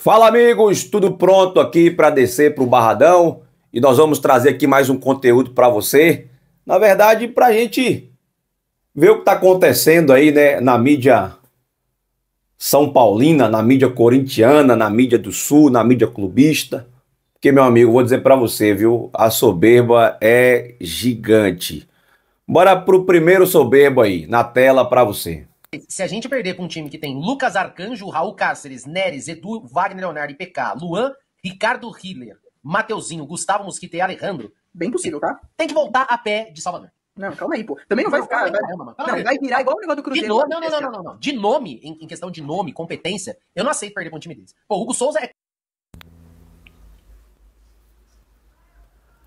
Fala amigos, tudo pronto aqui para descer para o Barradão e nós vamos trazer aqui mais um conteúdo para você. Na verdade, para a gente ver o que está acontecendo aí né, na mídia São Paulina, na mídia corintiana, na mídia do Sul, na mídia clubista. Porque, meu amigo, vou dizer para você, viu? A soberba é gigante. Bora pro primeiro soberbo aí, na tela para você se a gente perder para um time que tem Lucas Arcanjo, Raul Cáceres, Neres, Edu, Wagner Leonardo e PK, Luan, Ricardo Hiller, Mateuzinho, Gustavo Mosquito e Alejandro. Bem possível, tá? Tem que voltar a pé de Salvador. Não, calma aí, pô. Também não, não vai ficar. Vai, não, vai virar igual o negócio do Cruzeiro. No... Não, não, não, não, não, De nome, em, em, questão de nome, competência, eu não aceito perder para um time desse. Pô, Hugo Souza é.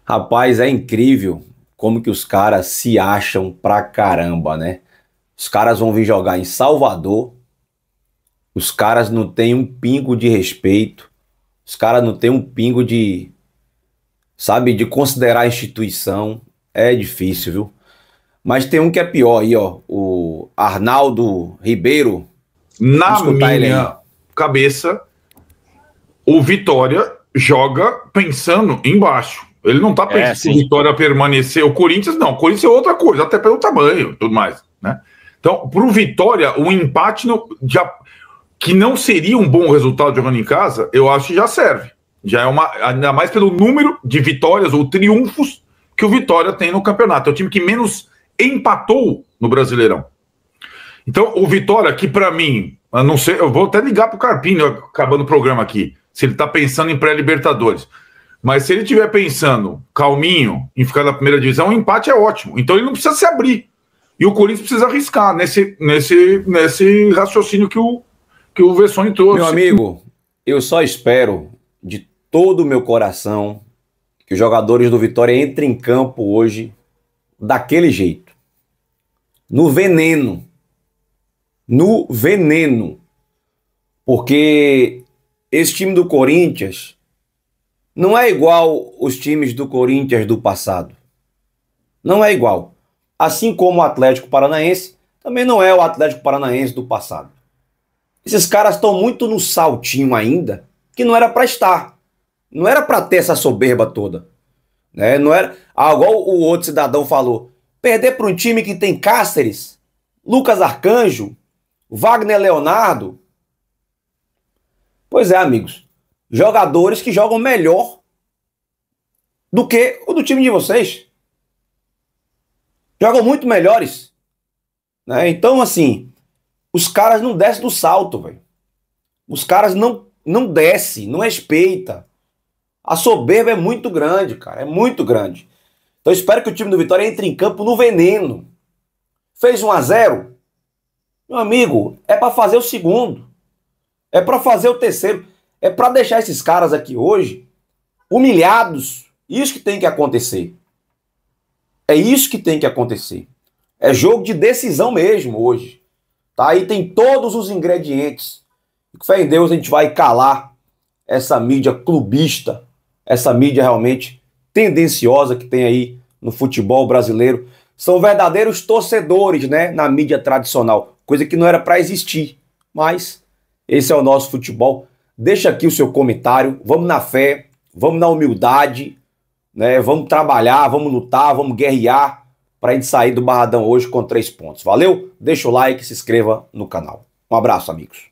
Rapaz, é incrível como que os caras se acham pra caramba, né? Os caras vão vir jogar em Salvador. Os caras não têm um pingo de respeito. Os caras não têm um pingo de. Sabe, de considerar a instituição. É difícil, viu? Mas tem um que é pior aí, ó. O Arnaldo Ribeiro. Na minha cabeça, o Vitória joga pensando embaixo. Ele não tá é, pensando é, o Vitória permanecer. O Corinthians não. O Corinthians é outra coisa, até pelo tamanho e tudo mais, né? Então, para o Vitória, o empate já, que não seria um bom resultado jogando em casa, eu acho que já serve. Já é uma. Ainda mais pelo número de vitórias ou triunfos que o Vitória tem no campeonato. É o time que menos empatou no Brasileirão. Então, o Vitória, que para mim, eu não sei, eu vou até ligar pro Carpinho acabando o programa aqui, se ele está pensando em pré-libertadores. Mas se ele estiver pensando calminho em ficar na primeira divisão, o empate é ótimo. Então ele não precisa se abrir. E o Corinthians precisa arriscar nesse, nesse, nesse raciocínio que o, que o Vessone trouxe. Meu amigo, eu só espero de todo o meu coração que os jogadores do Vitória entrem em campo hoje daquele jeito. No veneno. No veneno. Porque esse time do Corinthians não é igual os times do Corinthians do passado. Não é igual assim como o Atlético Paranaense, também não é o Atlético Paranaense do passado. Esses caras estão muito no saltinho ainda, que não era para estar. Não era para ter essa soberba toda. Né? Não era, ah, igual o outro cidadão falou, perder para um time que tem Cáceres, Lucas Arcanjo, Wagner Leonardo. Pois é, amigos. Jogadores que jogam melhor do que o do time de vocês jogam muito melhores. Né? Então, assim, os caras não descem do salto, velho. Os caras não, não descem, não respeita. A soberba é muito grande, cara. É muito grande. Então espero que o time do Vitória entre em campo no veneno. Fez 1 a 0 Meu amigo, é para fazer o segundo. É para fazer o terceiro. É para deixar esses caras aqui hoje humilhados. Isso que tem que acontecer. É isso que tem que acontecer. É jogo de decisão mesmo hoje. Tá? Aí tem todos os ingredientes. Fé em Deus, a gente vai calar essa mídia clubista, essa mídia realmente tendenciosa que tem aí no futebol brasileiro. São verdadeiros torcedores, né, na mídia tradicional, coisa que não era para existir. Mas esse é o nosso futebol. Deixa aqui o seu comentário. Vamos na fé, vamos na humildade, né? Vamos trabalhar, vamos lutar, vamos guerrear para a gente sair do Barradão hoje com três pontos. Valeu? Deixa o like, se inscreva no canal. Um abraço, amigos.